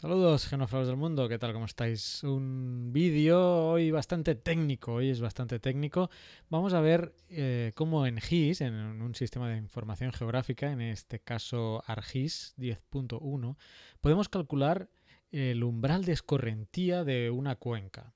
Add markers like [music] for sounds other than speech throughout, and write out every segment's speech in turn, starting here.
Saludos, genófobos del mundo, ¿qué tal? ¿Cómo estáis? Un vídeo hoy bastante técnico, hoy es bastante técnico. Vamos a ver eh, cómo en GIS, en un sistema de información geográfica, en este caso ARGIS 10.1, podemos calcular el umbral de escorrentía de una cuenca.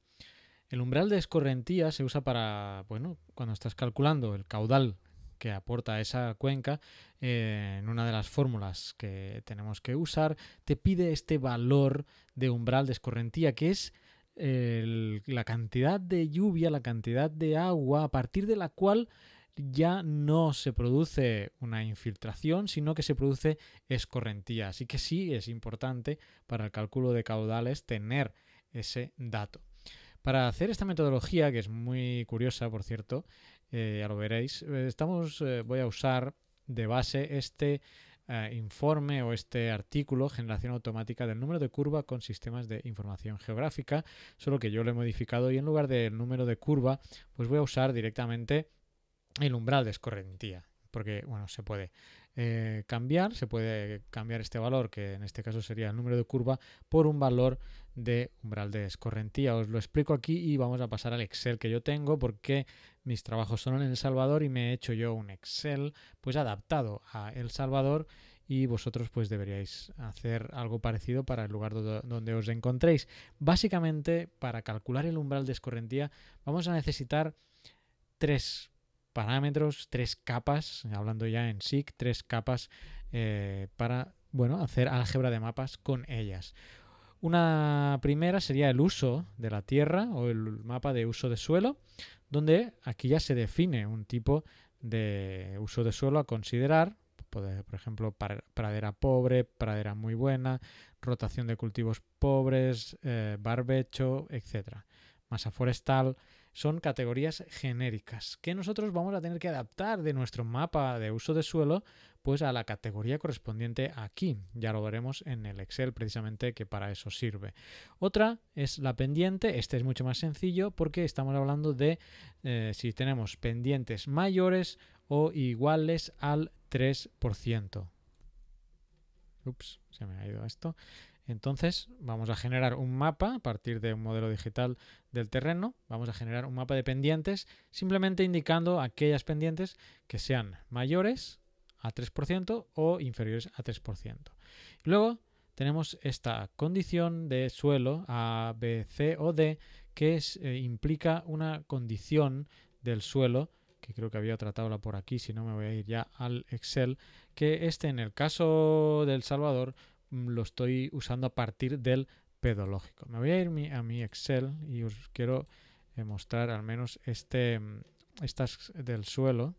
El umbral de escorrentía se usa para, bueno, cuando estás calculando el caudal que aporta esa cuenca eh, en una de las fórmulas que tenemos que usar, te pide este valor de umbral de escorrentía que es la cantidad de lluvia, la cantidad de agua a partir de la cual ya no se produce una infiltración, sino que se produce escorrentía. Así que sí es importante para el cálculo de caudales tener ese dato. Para hacer esta metodología, que es muy curiosa, por cierto, eh, ya lo veréis. Eh, estamos, eh, voy a usar de base este informe o este artículo, generación automática del número de curva con sistemas de información geográfica, solo que yo lo he modificado y en lugar del número de curva, pues voy a usar directamente el umbral de escorrentía porque bueno, se puede eh, cambiar, se puede cambiar este valor, que en este caso sería el número de curva, por un valor de umbral de escorrentía. Os lo explico aquí y vamos a pasar al Excel que yo tengo, porque mis trabajos son en El Salvador y me he hecho yo un Excel pues adaptado a El Salvador y vosotros pues deberíais hacer algo parecido para el lugar donde os encontréis. Básicamente, para calcular el umbral de escorrentía vamos a necesitar tres parámetros, tres capas, hablando ya en SIG, tres capas eh, para bueno, hacer álgebra de mapas con ellas. Una primera sería el uso de la tierra o el mapa de uso de suelo, donde aquí ya se define un tipo de uso de suelo a considerar, por ejemplo, pradera pobre, pradera muy buena, rotación de cultivos pobres, eh, barbecho, etc. Masa forestal, son categorías genéricas que nosotros vamos a tener que adaptar de nuestro mapa de uso de suelo pues a la categoría correspondiente aquí. Ya lo veremos en el Excel precisamente que para eso sirve. Otra es la pendiente. Este es mucho más sencillo porque estamos hablando de eh, si tenemos pendientes mayores o iguales al 3%. Ups, se me ha ido esto. Entonces vamos a generar un mapa a partir de un modelo digital del terreno, vamos a generar un mapa de pendientes simplemente indicando aquellas pendientes que sean mayores a 3% o inferiores a 3%. Luego tenemos esta condición de suelo A, B, C o D que eh, implica una condición del suelo que creo que había tratado tabla por aquí, si no me voy a ir ya al Excel, que este en el caso del Salvador Mm, lo estoy usando a partir del pedológico. Me voy a ir a mi Excel y os quiero eh, mostrar al menos este, mm, estas del suelo,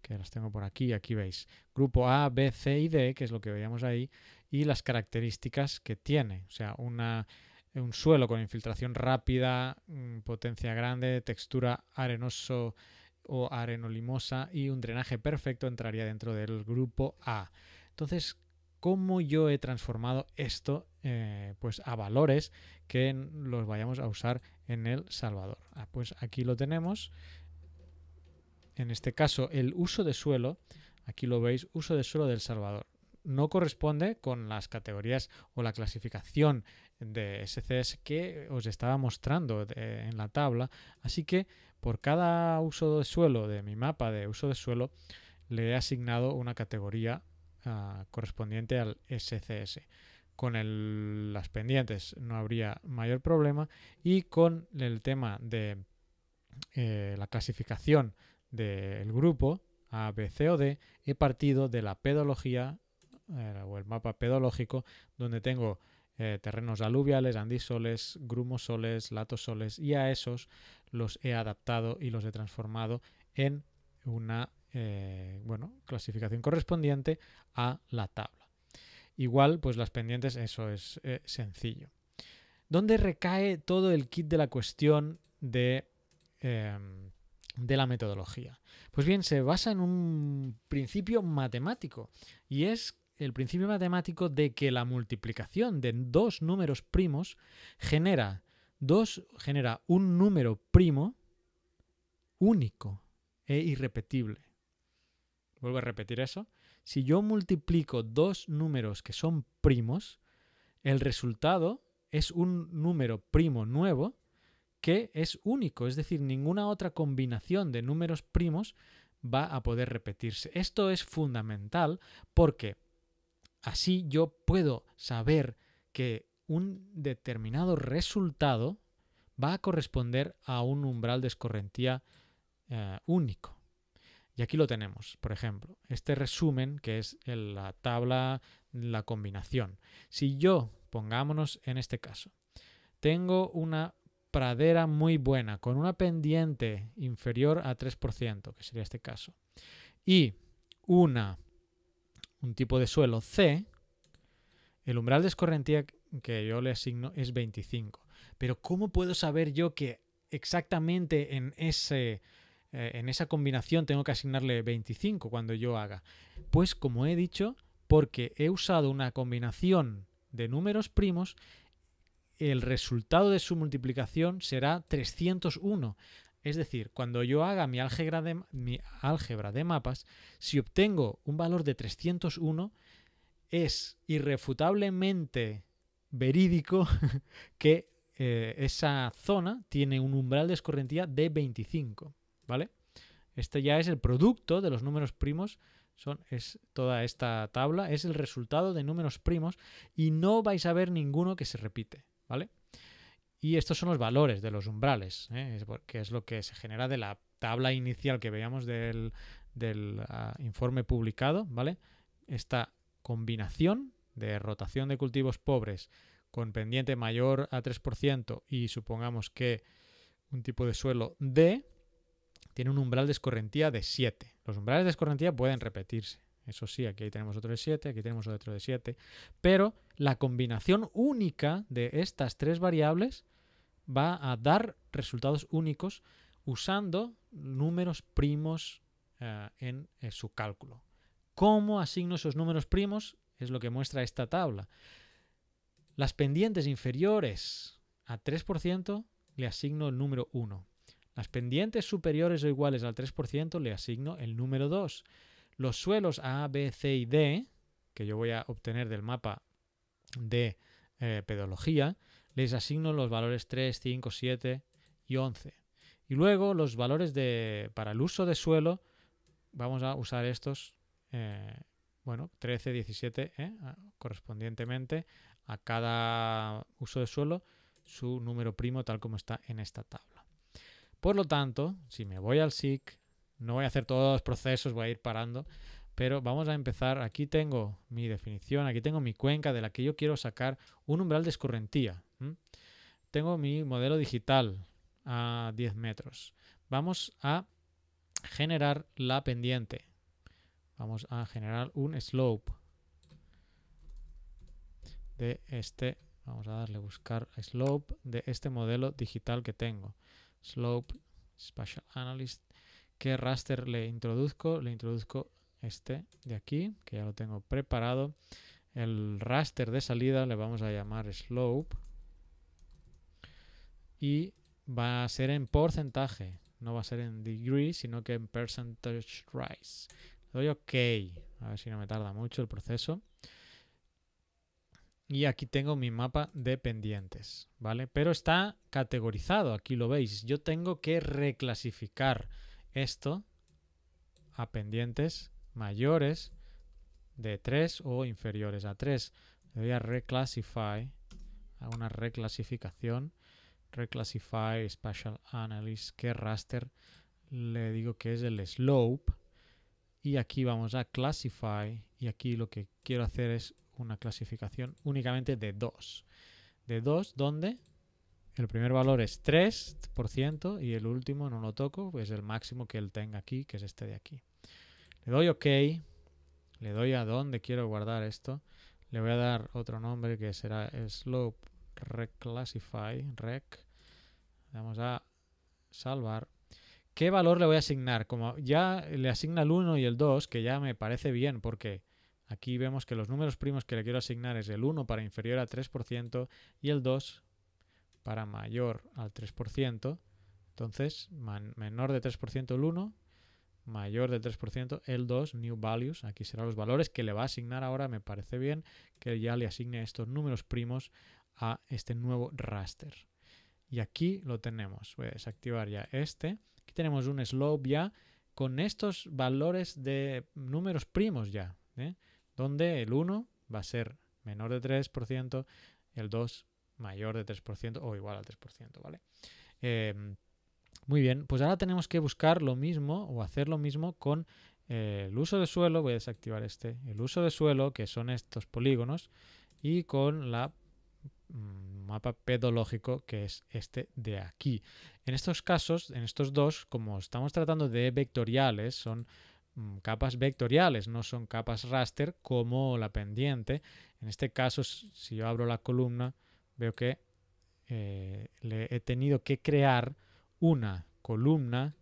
que las tengo por aquí, aquí veis, grupo A, B, C y D, que es lo que veíamos ahí, y las características que tiene, o sea, un suelo con infiltración rápida, mm, potencia grande, textura arenoso o arenolimosa y un drenaje perfecto entraría dentro del grupo A. Entonces, cómo yo he transformado esto eh, pues a valores que los vayamos a usar en El Salvador. Ah, pues aquí lo tenemos. En este caso, el uso de suelo, aquí lo veis, uso de suelo del Salvador. No corresponde con las categorías o la clasificación de SCS que os estaba mostrando en la tabla. Así que por cada uso de suelo de mi mapa de uso de suelo, le he asignado una categoría Ah, correspondiente al SCS. Con las pendientes no habría mayor problema y con el tema de eh, la clasificación del grupo A, he partido de la pedología eh, o el mapa pedológico donde tengo eh, terrenos aluviales, andisoles, grumosoles, latosoles y a esos los he adaptado y los he transformado en una eh, bueno, clasificación correspondiente a la tabla. Igual, pues las pendientes, eso es eh, sencillo. ¿Dónde recae todo el kit de la cuestión de, em, de la metodología? Pues bien, se basa en un principio matemático y es el principio matemático de que la multiplicación de dos números primos genera, dos, genera un número primo único e irrepetible vuelvo a repetir eso, si yo multiplico dos números que son primos, el resultado es un número primo nuevo que es único, es decir, ninguna otra combinación de números primos va a poder repetirse. Esto es fundamental porque así yo puedo saber que un determinado resultado va a corresponder a un umbral de escorrentía eh, único. Y aquí lo tenemos, por ejemplo, este resumen que es la tabla, la combinación. Si yo, pongámonos en este caso, tengo una pradera muy buena con una pendiente inferior a 3%, que sería este caso, y una, un tipo de suelo C, el umbral de escorrentía que yo le asigno es 25. Pero ¿cómo puedo saber yo que exactamente en ese eh, en esa combinación tengo que asignarle 25 cuando yo haga. Pues como he dicho, porque he usado una combinación de números primos, el resultado de su multiplicación será 301. Es decir, cuando yo haga mi álgebra, de, mi álgebra de, mapas, si obtengo un valor de 301, es irrefutablemente verídico [laughs] que eh, esa zona tiene un umbral de escorrentía de 25. ¿vale? Este ya es el producto de los números primos, son, es toda esta tabla, es el resultado de números primos y no vais a ver ninguno que se repite, ¿vale? Y estos son los valores de los umbrales, ¿eh? que es lo que se genera de la tabla inicial que veíamos del, ah, informe publicado, ¿vale? Esta combinación de rotación de cultivos pobres con pendiente mayor a 3% y supongamos que un tipo de suelo D, tiene un umbral de escorrentía de 7. Los umbrales de escorrentía pueden repetirse. Eso sí, aquí tenemos otro de 7, aquí tenemos otro de 7. Pero la combinación única de estas tres variables va a dar resultados únicos usando números primos eh, en eh, su cálculo. ¿Cómo asigno esos números primos? Es lo que muestra esta tabla. Las pendientes inferiores a 3% le asigno el número 1. Las pendientes superiores o iguales al 3% le asigno el número 2. Los suelos A, B, C y D, que yo voy a obtener del mapa de eh, pedología, les asigno los valores 3, 5, 7 y 11. Y luego los valores de, para el uso de suelo, vamos a usar estos, eh, bueno, 13, 17, eh, correspondientemente a cada uso de suelo, su número primo tal como está en esta tabla. Por lo tanto, si me voy al SIC, no voy a hacer todos los procesos, voy a ir parando, pero vamos a empezar. Aquí tengo mi definición, aquí tengo mi cuenca de la que yo quiero sacar un umbral de escorrentía. Tengo mi modelo digital a 10 metros. Vamos a generar la pendiente. Vamos a generar un slope de este. Vamos a darle buscar slope de este modelo digital que tengo slope, spatial analyst. ¿Qué raster le introduzco? Le introduzco este de aquí, que ya lo tengo preparado. El raster de salida le vamos a llamar slope. Y va a ser en porcentaje, no va a ser en degree, sino que en percentage rise. Le doy OK, a ver si no me tarda mucho el proceso. Y aquí tengo mi mapa de pendientes, ¿vale? Pero está categorizado, aquí lo veis. Yo tengo que reclasificar esto a pendientes mayores de 3 o inferiores a 3. Le voy a reclassify, a una reclasificación, reclassify spatial analysis, que raster le digo que es el slope. Y aquí vamos a classify y aquí lo que quiero hacer es una clasificación únicamente de 2. De 2, donde el primer valor es 3% y el último no lo toco, es pues el máximo que él tenga aquí, que es este de aquí. Le doy OK, le doy a dónde quiero guardar esto. Le voy a dar otro nombre que será slope reclassify, rec. Vamos a salvar. ¿Qué valor le voy a asignar? Como ya le asigna el 1 y el 2, que ya me parece bien porque Aquí vemos que los números primos que le quiero asignar es el 1 para inferior al 3% y el 2 para mayor al 3%. Entonces, menor de 3% el 1, mayor de 3%, el 2, new values, aquí serán los valores que le va a asignar ahora, me parece bien que ya le asigne estos números primos a este nuevo raster. Y aquí lo tenemos, voy a desactivar ya este, aquí tenemos un slope ya con estos valores de números primos ya, ¿eh? donde el 1 va a ser menor de 3%, el 2 mayor de 3% o igual al 3%, ¿vale? Em, muy bien, pues ahora tenemos que buscar lo mismo o hacer lo mismo con eh, el uso de suelo, voy a desactivar este, el uso de suelo, que son estos polígonos, y con la mm, mapa pedológico que es este de aquí. En estos casos, en estos dos, como estamos tratando de vectoriales, son Mm, capas vectoriales, no son capas raster como la pendiente. En este caso, si yo abro la columna, veo que eh, le he tenido que crear una columna,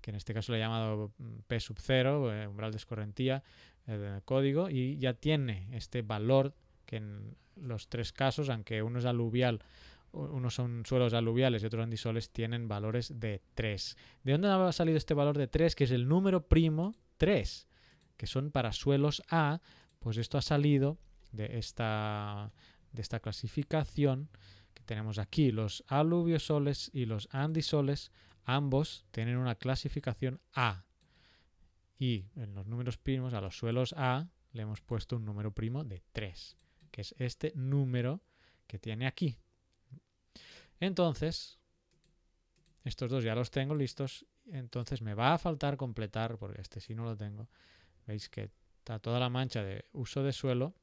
que en este caso le he llamado mm, P sub 0, eh, umbral de escorrentía, eh, del código, y ya tiene este valor que en los tres casos, aunque uno es aluvial, unos son suelos aluviales y otros andisoles, tienen valores de 3. ¿De dónde ha salido este valor de 3? Que es el número primo 3, que son para suelos A, pues esto ha salido de esta, de esta clasificación que tenemos aquí. Los aluviosoles y los andisoles, ambos tienen una clasificación A. Y en los números primos, a los suelos A, le hemos puesto un número primo de 3, que es este número que tiene aquí. Entonces, estos dos ya los tengo listos entonces me va a faltar completar, porque este sí no lo tengo, veis que está toda la mancha de uso de suelo,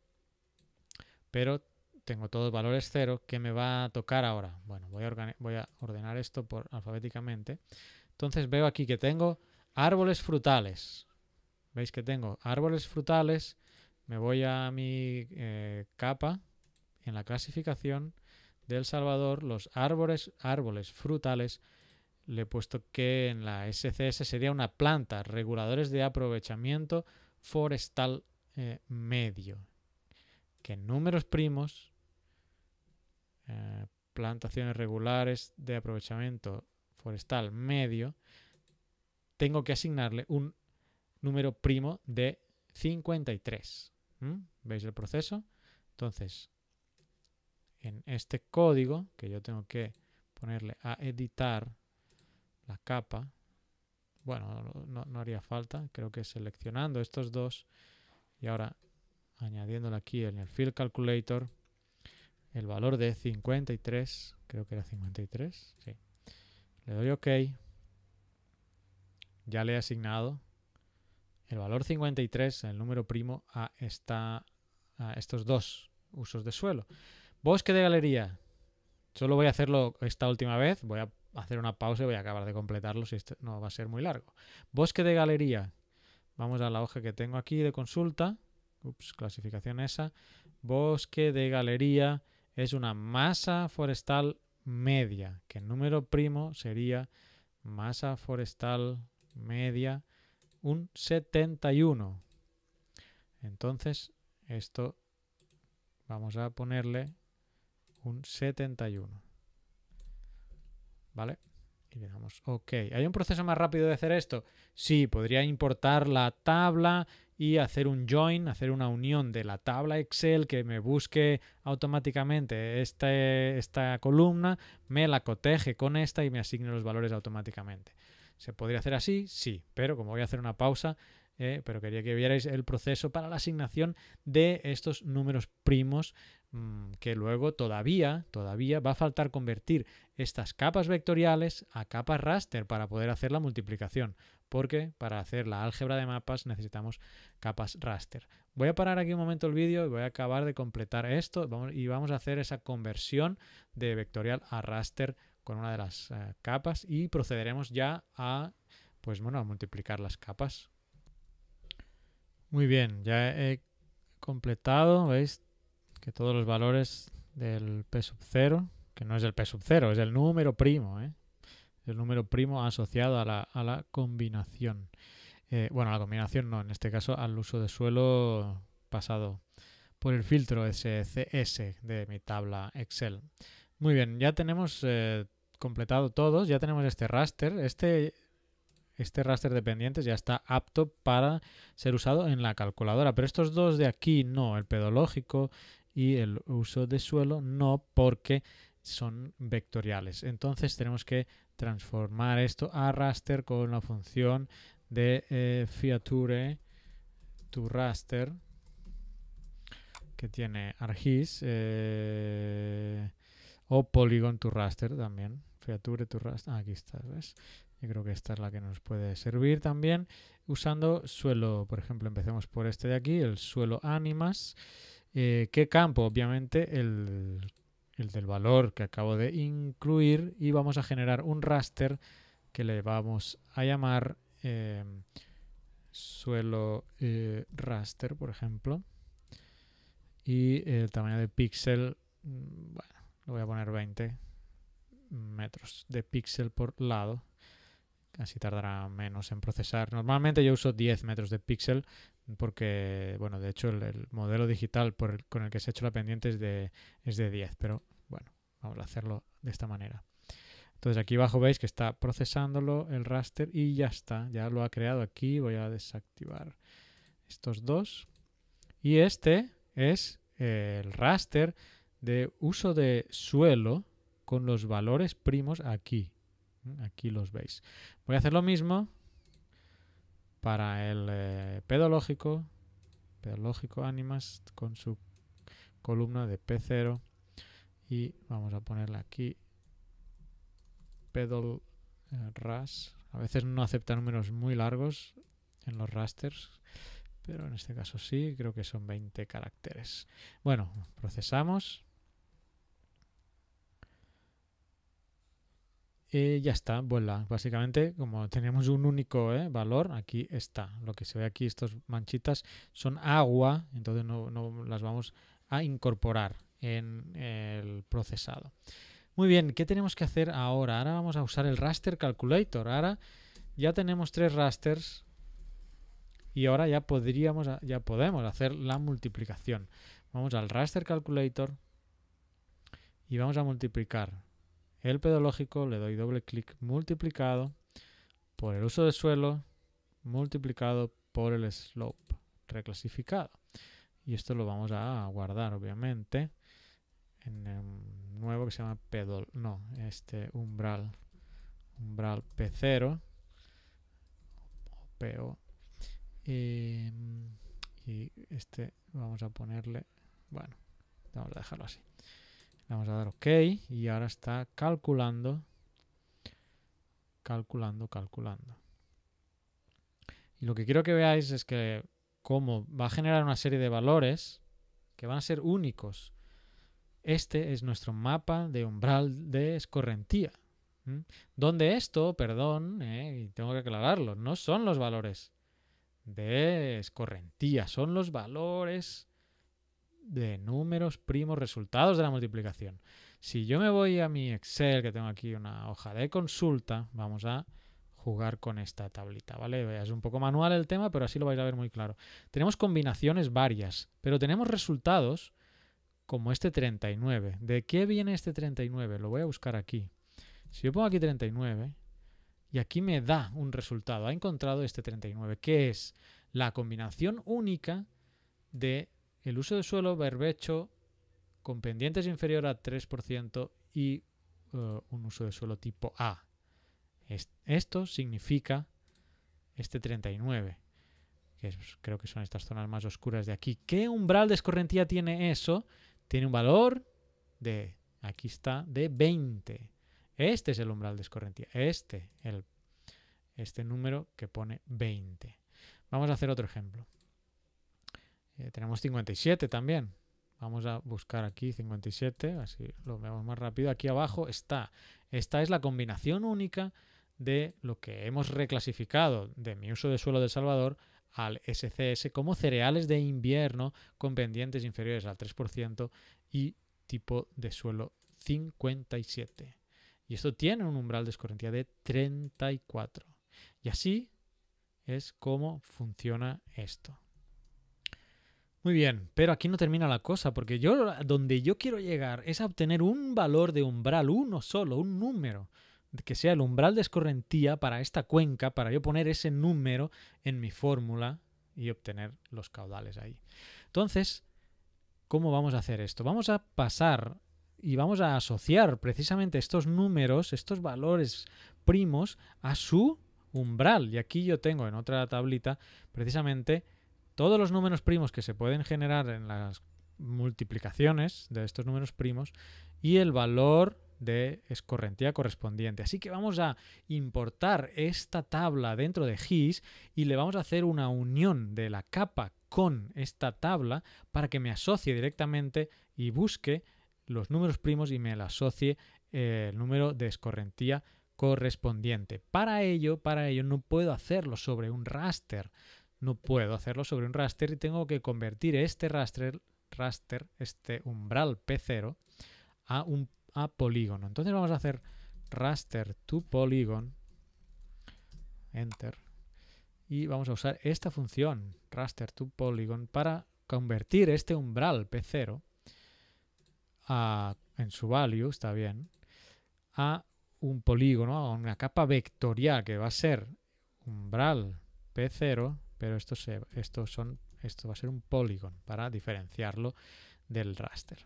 pero tengo todos valores cero, ¿qué me va a tocar ahora? Bueno, voy a, ordenar esto por alfabéticamente. Entonces veo aquí que tengo árboles frutales. ¿Veis que tengo árboles frutales? Me voy a mi eh, capa en la clasificación del Salvador, los árboles, árboles frutales le he puesto que en la SCS sería una planta, reguladores de aprovechamiento forestal eh, medio, que números primos, eh, plantaciones regulares de aprovechamiento forestal medio, tengo que asignarle un número primo de 53. ¿Veis el proceso? Entonces, en este código que yo tengo que ponerle a editar la capa. Bueno, no, haría falta. Creo que seleccionando estos dos y ahora añadiéndolo aquí en el Field Calculator el valor de 53, creo que era 53, sí. Le doy OK. Ya le he asignado el valor 53, el número primo, a, esta, a estos dos usos de suelo. Bosque de galería. Solo voy a hacerlo esta última vez. Voy a hacer una pausa y voy a acabar de completarlo si esto no va a ser muy largo. Bosque de galería. Vamos a la hoja que tengo aquí de consulta. Ups, clasificación esa. Bosque de galería es una masa forestal media, que el número primo sería masa forestal media un 71. Entonces, esto vamos a ponerle un 71. ¿Vale? Y ¿Hay un proceso más rápido de hacer esto? Sí, podría importar la tabla y hacer un join, hacer una unión de la tabla Excel que me busque automáticamente este, esta columna, me la coteje con esta y me asigne los valores automáticamente. ¿Se podría hacer así? Sí, pero como voy a hacer una pausa, eh, pero quería que vierais el proceso para la asignación de estos números primos Mm, que luego todavía, todavía va a faltar convertir estas capas vectoriales a capas raster para poder hacer la multiplicación, porque para hacer la álgebra de mapas necesitamos capas raster. Voy a parar aquí un momento el vídeo y voy a acabar de completar esto y vamos a hacer esa conversión de vectorial a raster con una de las eh, capas y procederemos ya a, pues bueno, a multiplicar las capas. Muy bien, ya he completado, ¿veis? que todos los valores del P sub 0, que no es el P sub 0, es el número primo, ¿eh? el número primo asociado a la, combinación. Eh, bueno, bueno, la combinación no, en este caso al uso de suelo pasado por el filtro SCS de mi tabla Excel. Muy bien, ya tenemos eh, completado todos, ya tenemos este raster. Este, este raster de pendientes ya está apto para ser usado en la calculadora, pero estos dos de aquí no, el pedológico y el uso de suelo no porque son vectoriales. Entonces tenemos que transformar esto a raster con la función de eh, fiature to raster que tiene argis eh, o polygon to raster también. Fiature to raster. aquí está, Yo creo que esta es la que nos puede servir también usando suelo. Por ejemplo, empecemos por este de aquí, el suelo animas. Eh, ¿Qué campo? Obviamente el, del valor que acabo de incluir y vamos a generar un raster que le vamos a llamar eh, suelo eh, raster, por ejemplo. Y el tamaño de píxel, mm, bueno, le voy a poner 20 metros de píxel por lado. casi tardará menos en procesar. Normalmente yo uso 10 metros de píxel, porque, bueno, de hecho el, modelo digital con el que se ha hecho la pendiente es de, es de 10, pero bueno, vamos a hacerlo de esta manera. Entonces aquí abajo veis que está procesándolo el raster y ya está, ya lo ha creado aquí, voy a desactivar estos dos. Y este es eh, el raster de uso de suelo con los valores primos aquí. ¿Mm? Aquí los veis. Voy a hacer lo mismo para el eh, pedológico, pedológico Animas con su columna de P0 y vamos a ponerle aquí pedal eh, ras. A veces no acepta números muy largos en los rasters, pero en este caso sí, creo que son 20 caracteres. Bueno, procesamos ya está, vuela. Básicamente, como tenemos un único eh, valor, aquí está. Lo que se ve aquí, estas manchitas, son agua, entonces no, las vamos a incorporar en el procesado. Muy bien, ¿qué tenemos que hacer ahora? Ahora vamos a usar el raster calculator. Ahora ya tenemos tres rasters y ahora ya podríamos, ya podemos hacer la multiplicación. Vamos al raster calculator y vamos a multiplicar el pedológico, le doy doble clic multiplicado por el uso de suelo multiplicado por el slope reclasificado. Y esto lo vamos a guardar, obviamente, en el nuevo que se llama pedol, no, este umbral, umbral P0, Y, em, y este vamos a ponerle, bueno, vamos a dejarlo así. Vamos a dar OK y ahora está calculando, calculando, calculando. Y lo que quiero que veáis es que cómo va a generar una serie de valores que van a ser únicos. Este es nuestro mapa de umbral de escorrentía. ¿Mm? Donde esto, perdón, eh, y tengo que aclararlo, no son los valores de escorrentía, son los valores de números primos, resultados de la multiplicación. Si yo me voy a mi Excel, que tengo aquí una hoja de consulta, vamos a jugar con esta tablita, ¿vale? Es un poco manual el tema, pero así lo vais a ver muy claro. Tenemos combinaciones varias, pero tenemos resultados como este 39. ¿De qué viene este 39? Lo voy a buscar aquí. Si yo pongo aquí 39 y aquí me da un resultado, ha encontrado este 39, que es la combinación única de el uso de suelo berbecho con pendientes inferior a 3% y eh, un uso de suelo tipo A. esto significa este 39, que creo que son estas zonas más oscuras de aquí. ¿Qué umbral de escorrentía tiene eso? Tiene un valor de, aquí está, de 20. Este es el umbral de escorrentía, este, el, este número que pone 20. Vamos a hacer otro ejemplo. Eh, tenemos 57 también. Vamos a buscar aquí 57, así lo vemos más rápido. Aquí abajo está. Esta es la combinación única de lo que hemos reclasificado de mi uso de suelo de Salvador al SCS como cereales de invierno con pendientes inferiores al 3% y tipo de suelo 57. Y esto tiene un umbral de escorrentía de 34. Y así es como funciona esto. Muy bien, pero aquí no termina la cosa, porque yo donde yo quiero llegar es a obtener un valor de umbral, uno solo, un número, que sea el umbral de escorrentía para esta cuenca, para yo poner ese número en mi fórmula y obtener los caudales ahí. Entonces, ¿cómo vamos a hacer esto? Vamos a pasar y vamos a asociar precisamente estos números, estos valores primos, a su umbral. Y aquí yo tengo en otra tablita precisamente todos los números primos que se pueden generar en las multiplicaciones de estos números primos y el valor de escorrentía correspondiente. Así que vamos a importar esta tabla dentro de GIS y le vamos a hacer una unión de la capa con esta tabla para que me asocie directamente y busque los números primos y me asocie eh, el número de escorrentía correspondiente. Para ello, para ello no puedo hacerlo sobre un raster, no puedo hacerlo sobre un raster y tengo que convertir este raster, raster este umbral P0, a un a polígono. Entonces vamos a hacer raster to polygon, enter, y vamos a usar esta función raster to polygon para convertir este umbral P0 a, en su value, está bien, a un polígono, a una capa vectorial que va a ser umbral P0 pero esto, son, esto va a ser un polígono para diferenciarlo del raster.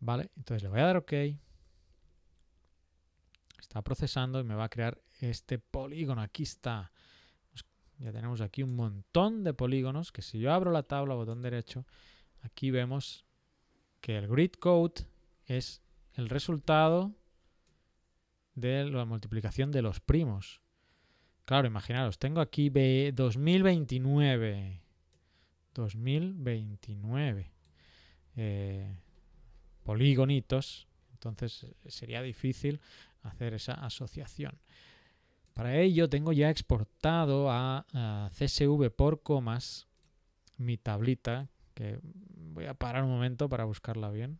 Vale, entonces le voy a dar OK. Está procesando y me va a crear este polígono. Aquí está. Pues, ya tenemos aquí un montón de polígonos que si yo abro la tabla, botón derecho, aquí vemos que el grid code es el resultado de la multiplicación de los primos. Claro, imaginaros, tengo aquí 2029. 2029. Eh, polígonitos. Entonces eh, sería difícil hacer esa asociación. Para ello tengo ya exportado a, CSV por comas mi tablita, que voy a parar un momento para buscarla bien.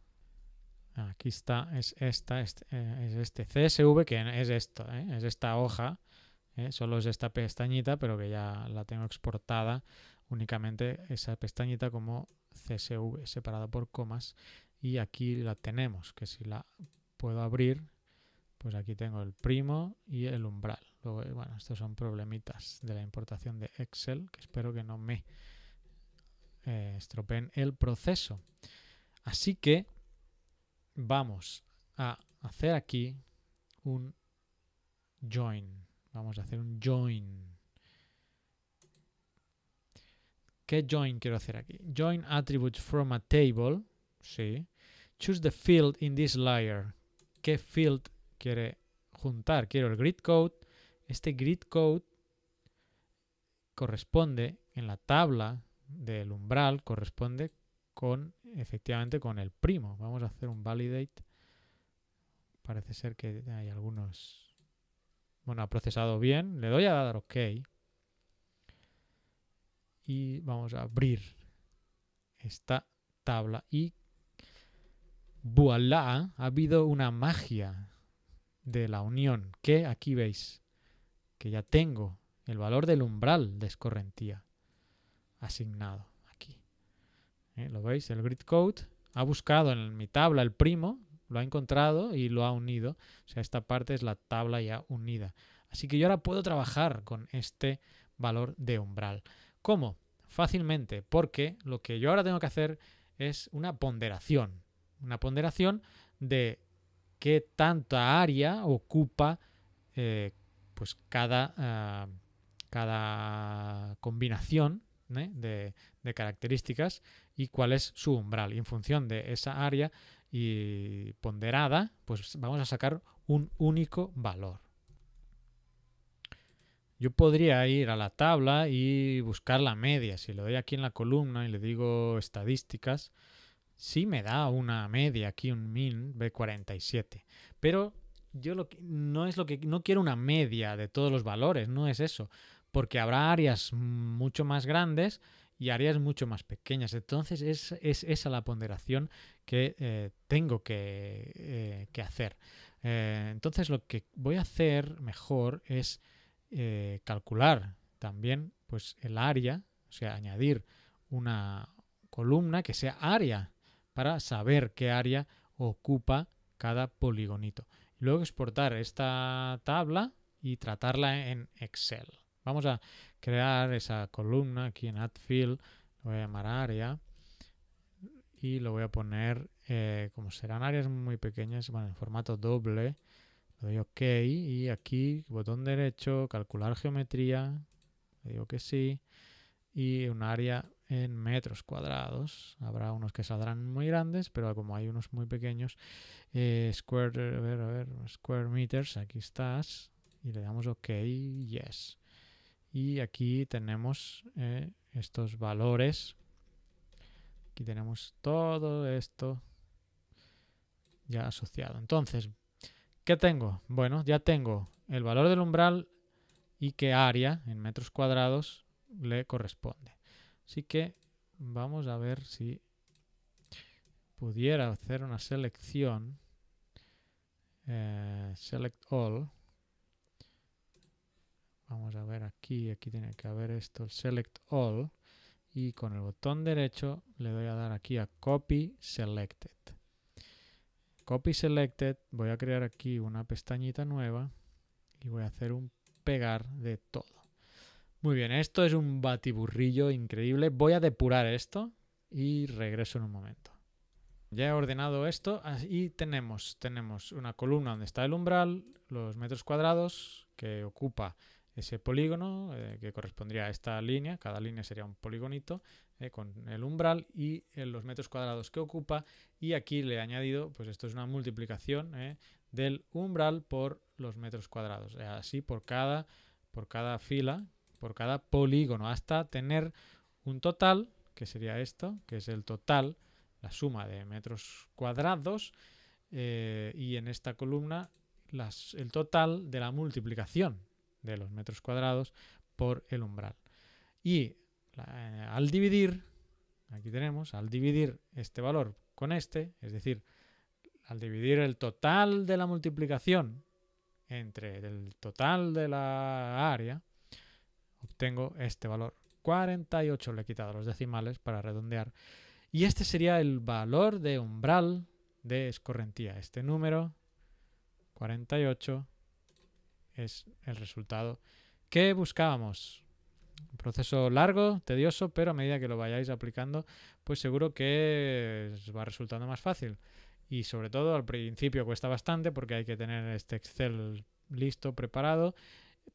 Aquí está, es esta, es eh, este CSV, que es esto, eh, es esta hoja ¿eh? Solo es esta pestañita, pero que ya la tengo exportada únicamente esa pestañita como CSV separada por comas y aquí la tenemos, que si la puedo abrir, pues aquí tengo el primo y el umbral. Eh, bueno, estos son problemitas de la importación de Excel, que espero que no me estropen eh, estropeen el proceso. Así que vamos a hacer aquí un join. Vamos a hacer un join. ¿Qué join quiero hacer aquí? Join attributes from a table. Sí. Choose the field in this layer. ¿Qué field quiere juntar? Quiero el grid code. Este grid code corresponde en la tabla del umbral, corresponde con efectivamente con el primo. Vamos a hacer un validate. Parece ser que hay algunos bueno, ha procesado bien. Le doy a dar OK. Y vamos a abrir esta tabla. Y voilà, ha habido una magia de la unión. Que aquí veis que ya tengo el valor del umbral de escorrentía asignado aquí. ¿Eh? ¿Lo veis? El grid code ha buscado en mi tabla el primo lo ha encontrado y lo ha unido. O sea, esta parte es la tabla ya unida. Así que yo ahora puedo trabajar con este valor de umbral. ¿Cómo? Fácilmente, porque lo que yo ahora tengo que hacer es una ponderación. Una ponderación de qué tanta área ocupa eh, pues cada, ah, cada combinación ¿eh? de, de, características y cuál es su umbral. Y en función de esa área y ponderada, pues vamos a sacar un único valor. Yo podría ir a la tabla y buscar la media. Si le doy aquí en la columna y le digo estadísticas, sí me da una media aquí, un min b 47. Pero yo no es lo que no quiero una media de todos los valores, no es eso, porque habrá áreas mucho más grandes y áreas mucho más pequeñas. Entonces es, es esa la ponderación que eh, tengo que, eh, hacer. Eh, entonces lo que voy a hacer mejor es calcular también pues, el área, o sea, añadir una columna que sea área para saber qué área ocupa cada poligonito. luego exportar esta tabla y tratarla en Excel. Vamos a crear esa columna aquí en AdField, lo voy a llamar área y lo voy a poner, eh, como serán áreas muy pequeñas, bueno, en formato doble, le doy OK y aquí, botón derecho, calcular geometría, le digo que sí, y un área en metros cuadrados. Habrá unos que saldrán muy grandes, pero como hay unos muy pequeños, eh, square, ver, a ver, square meters, aquí estás, y le damos OK, yes. Y aquí tenemos eh, estos valores Aquí tenemos todo esto ya asociado. Entonces, ¿qué tengo? Bueno, ya tengo el valor del umbral y qué área en metros cuadrados le corresponde. Así que vamos a ver si pudiera hacer una selección. Eh, select all. Vamos a ver aquí, aquí tiene que haber esto, select all y con el botón derecho le doy a dar aquí a Copy Selected. Copy Selected, voy a crear aquí una pestañita nueva y voy a hacer un pegar de todo. Muy bien, esto es un batiburrillo increíble. Voy a depurar esto y regreso en un momento. Ya he ordenado esto y tenemos, tenemos una columna donde está el umbral, los metros cuadrados que ocupa ese polígono eh, que correspondría a esta línea, cada línea sería un poligonito eh, con el umbral y eh, los metros cuadrados que ocupa y aquí le he añadido, pues esto es una multiplicación del umbral por los metros cuadrados, así por cada, por cada fila, por cada polígono, hasta tener un total, que sería esto, que es el total, la suma de metros cuadrados y en esta columna el total de la multiplicación de los metros cuadrados por el umbral. Y eh, al dividir, aquí tenemos, al dividir este valor con este, es decir, al dividir el total de la multiplicación entre el total de la área, obtengo este valor. 48 le he quitado los decimales para redondear. Y este sería el valor de umbral de escorrentía. Este número, 48, es el resultado que buscábamos. Un proceso largo, tedioso, pero a medida que lo vayáis aplicando, pues seguro que os va resultando más fácil. Y sobre todo al principio cuesta bastante porque hay que tener este Excel listo, preparado.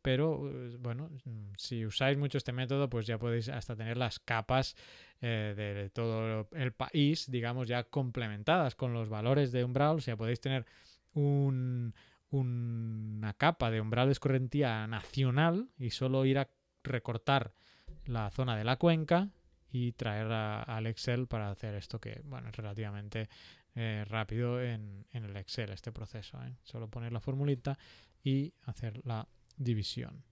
Pero eh, bueno, si usáis mucho este método, pues ya podéis hasta tener las capas eh, de todo el país, digamos, ya complementadas con los valores de un O sea, podéis tener un, una capa de umbral de escorrentía nacional y solo ir a recortar la zona de la cuenca y traer al Excel para hacer esto que, bueno, es relativamente eh, rápido en, el Excel este proceso. ¿eh? Solo poner la formulita y hacer la división.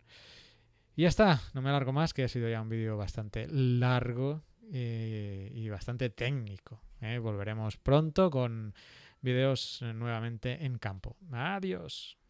Y ya está, no me alargo más, que ha sido ya un vídeo bastante largo eh, y bastante técnico. Volveremos pronto con videos eh, nuevamente en campo. Adiós.